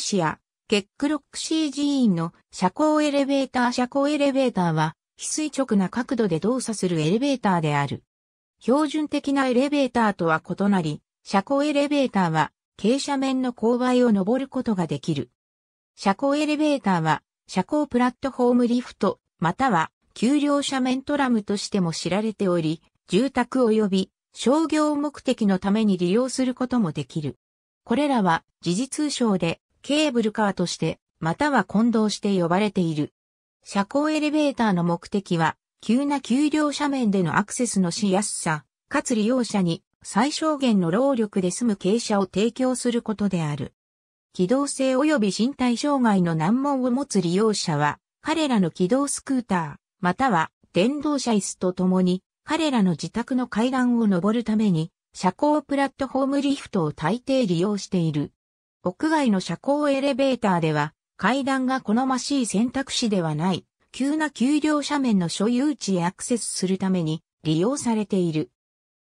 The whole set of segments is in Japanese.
シア、ケックロックシー寺院の車高エレベーター車高エレベーターは非垂直な角度で動作するエレベーターである。標準的なエレベーターとは異なり、車高エレベーターは傾斜面の勾配を登ることができる。車高エレベーターは車高プラットフォームリフト、または給料斜面トラムとしても知られており、住宅及び商業目的のために利用することもできる。これらは時事通称でケーブルカーとして、または混同して呼ばれている。車高エレベーターの目的は、急な急量斜面でのアクセスのしやすさ、かつ利用者に最小限の労力で済む傾斜を提供することである。機動性及び身体障害の難問を持つ利用者は、彼らの機動スクーター、または電動車椅子とともに、彼らの自宅の階段を登るために、車高プラットフォームリフトを大抵利用している。屋外の車高エレベーターでは、階段が好ましい選択肢ではない、急な急量斜面の所有地へアクセスするために利用されている。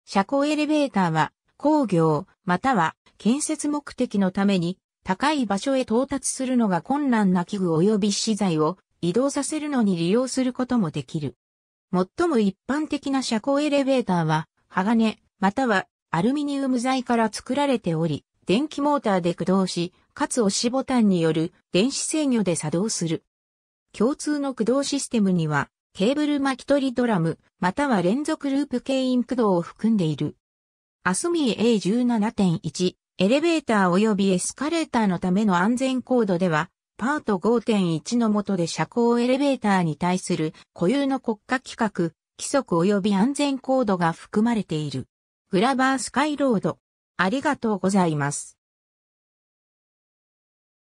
車高エレベーターは、工業、または建設目的のために、高い場所へ到達するのが困難な器具及び資材を移動させるのに利用することもできる。最も一般的な車高エレベーターは、鋼、またはアルミニウム材から作られており、電気モーターで駆動し、かつ押しボタンによる電子制御で作動する。共通の駆動システムには、ケーブル巻き取りドラム、または連続ループ牽引駆動を含んでいる。アスミー A17.1 エレベーター及びエスカレーターのための安全コードでは、パート5.1の下で車高エレベーターに対する固有の国家規格、規則及び安全コードが含まれている。グラバースカイロード、ありがとうございます。